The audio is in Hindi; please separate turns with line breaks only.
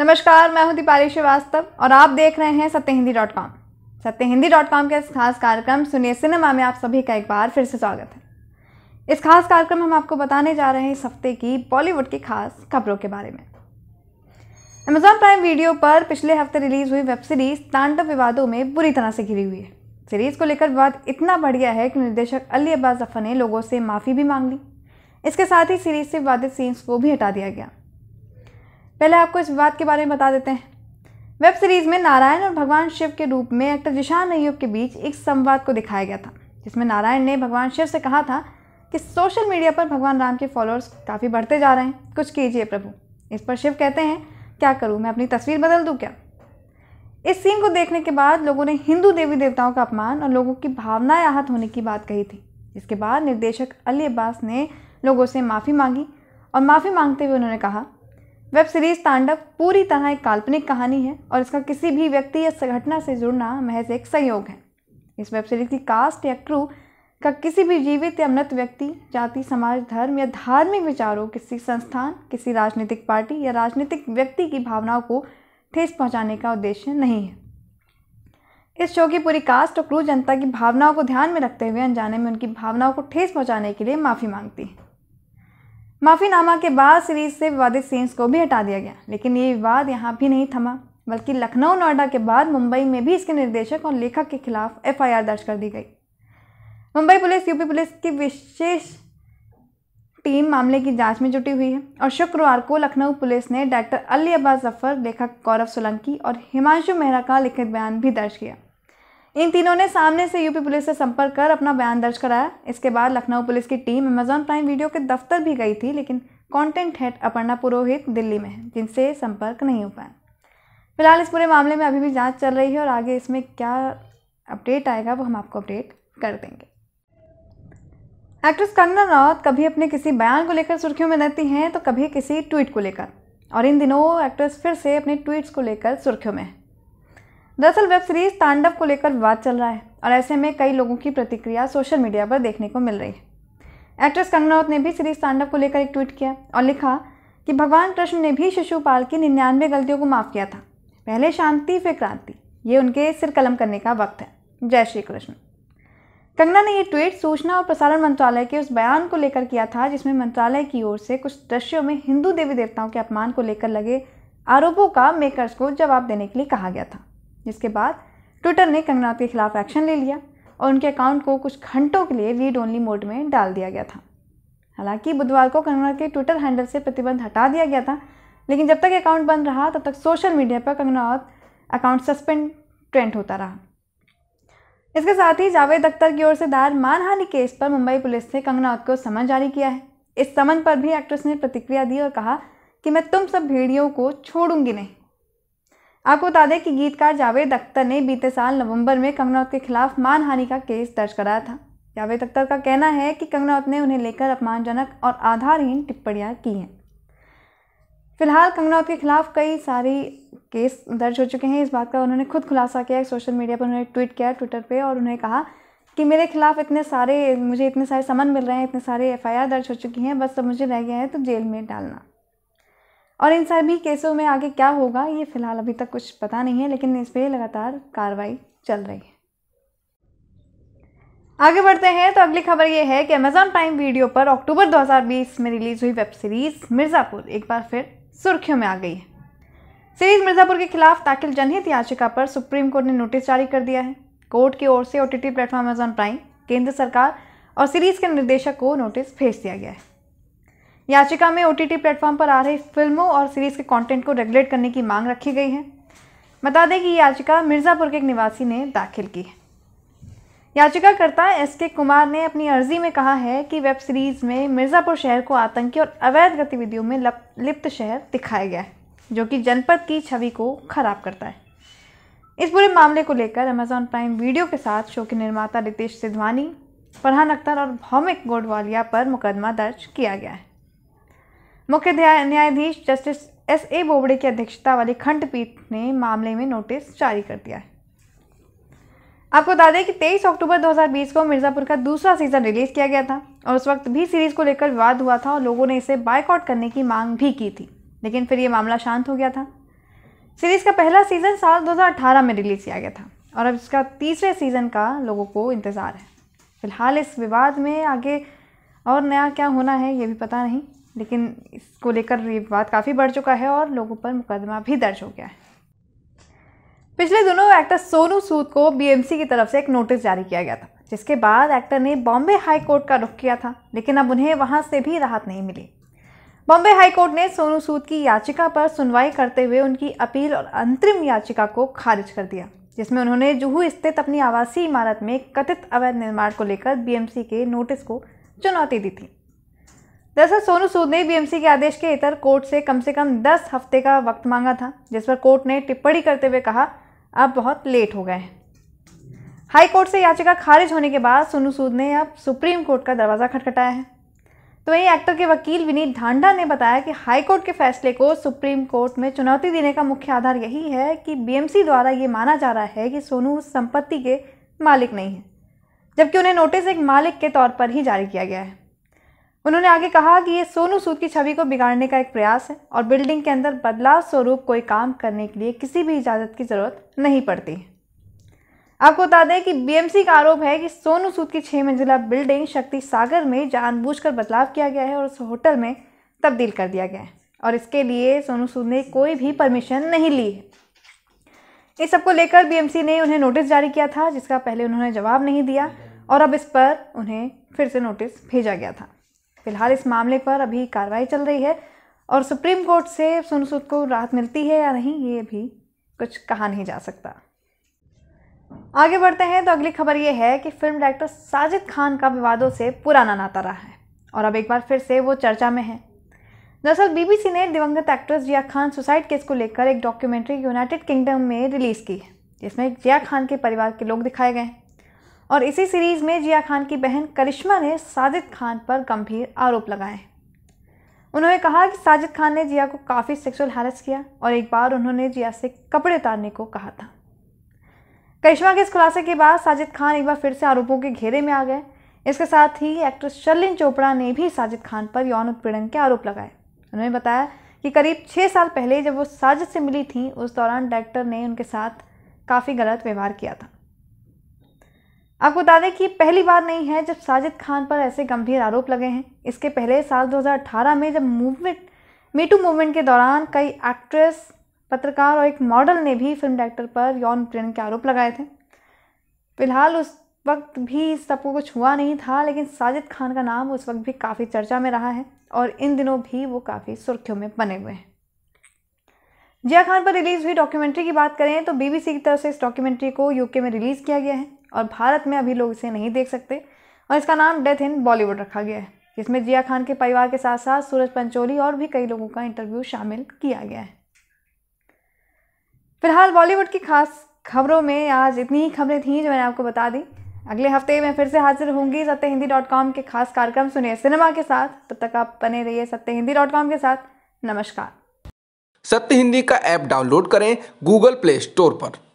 नमस्कार मैं हूं दीपाली श्रीवास्तव और आप देख रहे हैं सत्य हिंदी डॉट कॉम सत्य हिंदी डॉट कॉम के इस खास कार्यक्रम सुनिए सिनेमा में आप सभी का एक बार फिर से स्वागत है इस खास कार्यक्रम हम आपको बताने जा रहे हैं इस हफ्ते की बॉलीवुड की खास खबरों के बारे में अमेजॉन प्राइम वीडियो पर पिछले हफ्ते रिलीज हुई वेब सीरीज तांडव विवादों में बुरी तरह से घिरी हुई है सीरीज को लेकर विवाद इतना बढ़ गया है कि निर्देशक अली अब्बास जफर ने लोगों से माफ़ी भी मांग ली इसके साथ ही सीरीज से विवादित सीन्स को भी हटा दिया गया पहले आपको इस विवाद के बारे में बता देते हैं वेब सीरीज में नारायण और भगवान शिव के रूप में एक्टर जिशान अयूब के बीच एक संवाद को दिखाया गया था जिसमें नारायण ने भगवान शिव से कहा था कि सोशल मीडिया पर भगवान राम के फॉलोअर्स काफ़ी बढ़ते जा रहे हैं कुछ कीजिए प्रभु इस पर शिव कहते हैं क्या करूँ मैं अपनी तस्वीर बदल दूँ क्या इस सीन को देखने के बाद लोगों ने हिंदू देवी देवताओं का अपमान और लोगों की भावनाएं आहत होने की बात कही थी इसके बाद निर्देशक अली अब्बास ने लोगों से माफ़ी मांगी और माफ़ी मांगते हुए उन्होंने कहा वेब सीरीज तांडव पूरी तरह एक काल्पनिक कहानी है और इसका किसी भी व्यक्ति या संघटना से जुड़ना महज एक संयोग है इस वेब सीरीज की कास्ट या क्रू का किसी भी जीवित या मृत व्यक्ति जाति समाज धर्म या धार्मिक विचारों किसी संस्थान किसी राजनीतिक पार्टी या राजनीतिक व्यक्ति की भावनाओं को ठेस पहुंचाने का उद्देश्य नहीं है इस शो की पूरी कास्ट और क्रू जनता की भावनाओं को ध्यान में रखते हुए अनजाने में उनकी भावनाओं को ठेस पहुंचाने के लिए माफ़ी मांगती है माफ़ीनामा के बाद सीरीज से विवादित सीन्स को भी हटा दिया गया लेकिन ये विवाद यहाँ भी नहीं थमा बल्कि लखनऊ नोएडा के बाद मुंबई में भी इसके निर्देशक और लेखक के खिलाफ एफआईआर दर्ज कर दी गई मुंबई पुलिस यूपी पुलिस की विशेष टीम मामले की जांच में जुटी हुई है और शुक्रवार को लखनऊ पुलिस ने डॉक्टर अली अब्बास जफर लेखक गौरव सोलंकी और हिमांशु मेहरा का लिखित बयान भी दर्ज किया इन तीनों ने सामने से यूपी पुलिस से संपर्क कर अपना बयान दर्ज कराया इसके बाद लखनऊ पुलिस की टीम अमेजॉन प्राइम वीडियो के दफ्तर भी गई थी लेकिन कॉन्टेंट हेड अपर्णा पुरोहित दिल्ली में है जिनसे संपर्क नहीं हो पाया फिलहाल इस पूरे मामले में अभी भी जांच चल रही है और आगे इसमें क्या अपडेट आएगा वो हम आपको अपडेट कर देंगे एक्ट्रेस कंगना रावत कभी अपने किसी बयान को लेकर सुर्खियों में रहती हैं तो कभी किसी ट्वीट को लेकर और इन दिनों एक्ट्रेस फिर से अपने ट्वीट्स को लेकर सुर्खियों में है दरअसल वेब सीरीज तांडव को लेकर विवाद चल रहा है और ऐसे में कई लोगों की प्रतिक्रिया सोशल मीडिया पर देखने को मिल रही है एक्ट्रेस कंगना ने भी सीरीज तांडव को लेकर एक ट्वीट किया और लिखा कि भगवान कृष्ण ने भी शिशुपाल की निन्यानवे गलतियों को माफ़ किया था पहले शांति फिर क्रांति ये उनके सिर कलम करने का वक्त है जय श्री कृष्ण कंगना ने यह ट्वीट सूचना और प्रसारण मंत्रालय के उस बयान को लेकर किया था जिसमें मंत्रालय की ओर से कुछ दृश्यों में हिंदू देवी देवताओं के अपमान को लेकर लगे आरोपों का मेकर्स को जवाब देने के लिए कहा गया था जिसके बाद ट्विटर ने कंगना के खिलाफ एक्शन ले लिया और उनके अकाउंट को कुछ घंटों के लिए रीड ओनली मोड में डाल दिया गया था हालांकि बुधवार को कंगना के ट्विटर हैंडल से प्रतिबंध हटा दिया गया था लेकिन जब तक अकाउंट बंद रहा तब तक सोशल मीडिया पर कंगना और अकाउंट सस्पेंड ट्रेंड होता रहा इसके साथ ही जावेद अख्तर की ओर से दायर मानहानि केस पर मुंबई पुलिस ने कंगना को समन जारी किया है इस समन पर भी एक्ट्रेस ने प्रतिक्रिया दी और कहा कि मैं तुम सब भीड़ियों को छोड़ूंगी नहीं आपको बता दें कि गीतकार जावेद अख्तर ने बीते साल नवंबर में कंगनावत के खिलाफ मानहानि का केस दर्ज कराया था जावेद अख्तर का कहना है कि कंगनौत ने उन्हें लेकर अपमानजनक और आधारहीन टिप्पणियाँ की हैं फिलहाल कंगनावत के खिलाफ कई सारी केस दर्ज हो चुके हैं इस बात का उन्होंने खुद खुलासा किया सोशल मीडिया पर उन्होंने ट्वीट किया ट्विटर पर और उन्होंने कहा कि मेरे खिलाफ इतने सारे मुझे इतने सारे समन मिल रहे हैं इतने सारे एफ दर्ज हो चुकी हैं बस अब मुझे रह गया है तो जेल में डालना और इन सभी केसों में आगे क्या होगा ये फ़िलहाल अभी तक कुछ पता नहीं है लेकिन इस पर लगातार कार्रवाई चल रही है आगे बढ़ते हैं तो अगली खबर ये है कि अमेजॉन प्राइम वीडियो पर अक्टूबर 2020 में रिलीज हुई वेब सीरीज़ मिर्ज़ापुर एक बार फिर सुर्खियों में आ गई है सीरीज मिर्ज़ापुर के खिलाफ दाखिल जनहित याचिका पर सुप्रीम कोर्ट ने नोटिस जारी कर दिया है कोर्ट की ओर से O T platform Amazon Prime केंद्र सरकार और सीरीज़ के निर्देशक को नोटिस भेज दिया गया है याचिका में ओटीटी टी प्लेटफॉर्म पर आ रही फिल्मों और सीरीज़ के कंटेंट को रेगुलेट करने की मांग रखी गई है बता दें कि याचिका मिर्ज़ापुर के एक निवासी ने दाखिल की है याचिकाकर्ता एस के कुमार ने अपनी अर्जी में कहा है कि वेब सीरीज़ में मिर्ज़ापुर शहर को आतंकी और अवैध गतिविधियों में लिप्त शहर दिखाया गया है जो कि जनपद की छवि को खराब करता है इस पूरे मामले को लेकर अमेजॉन प्राइम वीडियो के साथ शो के निर्माता रितेश सिधवानी फरहान अख्तर और भौमिक गोडवालिया पर मुकदमा दर्ज किया गया है मुख्य न्यायाधीश जस्टिस एस ए बोबड़े की अध्यक्षता वाली खंडपीठ ने मामले में नोटिस जारी कर दिया है आपको बता दें कि 23 अक्टूबर 2020 को मिर्ज़ापुर का दूसरा सीज़न रिलीज़ किया गया था और उस वक्त भी सीरीज़ को लेकर विवाद हुआ था और लोगों ने इसे बाइकआउट करने की मांग भी की थी लेकिन फिर ये मामला शांत हो गया था सीरीज़ का पहला सीज़न साल 2018 में रिलीज़ किया गया था और अब इसका तीसरे सीज़न का लोगों को इंतज़ार है फिलहाल इस विवाद में आगे और नया क्या होना है ये भी पता नहीं लेकिन इसको लेकर विवाद काफ़ी बढ़ चुका है और लोगों पर मुकदमा भी दर्ज हो गया है पिछले दिनों एक्टर सोनू सूद को बीएमसी की तरफ से एक नोटिस जारी किया गया था जिसके बाद एक्टर ने बॉम्बे हाई कोर्ट का रुख किया था लेकिन अब उन्हें वहां से भी राहत नहीं मिली बॉम्बे हाई कोर्ट ने सोनू सूद की याचिका पर सुनवाई करते हुए उनकी अपील और अंतरिम याचिका को खारिज कर दिया जिसमें उन्होंने जुहू स्थित अपनी आवासीय इमारत में कथित अवैध निर्माण को लेकर बीएमसी के नोटिस को चुनौती दी थी दरअसल सोनू सूद ने बीएमसी के आदेश के इतर कोर्ट से कम से कम दस हफ्ते का वक्त मांगा था जिस पर कोर्ट ने टिप्पणी करते हुए कहा अब बहुत लेट हो गए हैं हाई कोर्ट से याचिका खारिज होने के बाद सोनू सूद ने अब सुप्रीम कोर्ट का दरवाज़ा खटखटाया है तो वहीं एक्टर के वकील विनीत ढांडा ने बताया कि हाई कोर्ट के फैसले को सुप्रीम कोर्ट में चुनौती देने का मुख्य आधार यही है कि बीएमसी द्वारा ये माना जा रहा है कि सोनू उस संपत्ति के मालिक नहीं है जबकि उन्हें नोटिस एक मालिक के तौर पर ही जारी किया गया है उन्होंने आगे कहा कि ये सोनू सूद की छवि को बिगाड़ने का एक प्रयास है और बिल्डिंग के अंदर बदलाव स्वरूप कोई काम करने के लिए किसी भी इजाज़त की ज़रूरत नहीं पड़ती आपको बता दें कि बीएमसी का आरोप है कि सोनू सूद की छह मंजिला बिल्डिंग शक्ति सागर में जानबूझकर बदलाव किया गया है और उस होटल में तब्दील कर दिया गया है और इसके लिए सोनू सूद ने कोई भी परमिशन नहीं ली है इस सबको लेकर बीएमसी ने उन्हें नोटिस जारी किया था जिसका पहले उन्होंने जवाब नहीं दिया और अब इस पर उन्हें फिर से नोटिस भेजा गया था फिलहाल इस मामले पर अभी कार्रवाई चल रही है और सुप्रीम कोर्ट से सुनसुद को राहत मिलती है या नहीं ये भी कुछ कहा नहीं जा सकता आगे बढ़ते हैं तो अगली खबर ये है कि फिल्म डायरेक्टर साजिद खान का विवादों से पुराना नाता रहा है और अब एक बार फिर से वो चर्चा में है दरअसल बीबीसी ने दिवंगत actress Jiya Khan suicide case को लेकर एक डॉक्यूमेंट्री यूनाइटेड किंगडम में रिलीज़ की है जिसमें जिया खान के परिवार के लोग दिखाए गए हैं और इसी सीरीज़ में जिया खान की बहन करिश्मा ने साजिद खान पर गंभीर आरोप लगाए उन्होंने कहा कि साजिद खान ने जिया को काफ़ी सेक्सुअल हैरस किया और एक बार उन्होंने जिया से कपड़े उतारने को कहा था करिश्मा के इस खुलासे के बाद साजिद खान एक बार फिर से आरोपों के घेरे में आ गए इसके साथ ही एक्ट्रेस शर्लिन चोपड़ा ने भी साजिद खान पर यौन उत्पीड़न के आरोप लगाए उन्होंने बताया कि करीब छः साल पहले जब वो साजिद से मिली थी उस दौरान डायरेक्टर ने उनके साथ काफ़ी गलत व्यवहार किया था आपको बता दें कि पहली बार नहीं है जब साजिद खान पर ऐसे गंभीर आरोप लगे हैं इसके पहले साल 2018 में जब मूवमेंट मीटू मूवमेंट के दौरान कई एक्ट्रेस पत्रकार और एक मॉडल ने भी फिल्म डायरेक्टर पर यौन उत्पीड़न के आरोप लगाए थे फिलहाल उस वक्त भी इस सबको कुछ हुआ नहीं था लेकिन साजिद खान का नाम उस वक्त भी काफ़ी चर्चा में रहा है और इन दिनों भी वो काफ़ी सुर्खियों में बने हुए हैं जिया खान पर रिलीज़ हुई डॉक्यूमेंट्री की बात करें तो बीबीसी की तरफ से इस डॉक्यूमेंट्री को यूके में रिलीज़ किया गया है और भारत में अभी लोग इसे नहीं देख सकते और इसका नाम डेथ इन बॉलीवुड रखा गया है जिसमें जिया खान के परिवार के साथ साथ सूरज पंचोली और भी कई लोगों का इंटरव्यू शामिल किया गया है फिलहाल बॉलीवुड की खास खबरों में आज इतनी ही खबरें थीं जो मैंने आपको बता दी अगले हफ्ते मैं फिर से हाजिर होंगी सत्य हिंदी डॉट कॉम के खास कार्यक्रम सुने सिनेमा के साथ तब तक आप बने रहिए सत्य हिंदी डॉट कॉम के साथ नमस्कार सत्य हिंदी का ऐप डाउनलोड करें गूगल प्ले स्टोर पर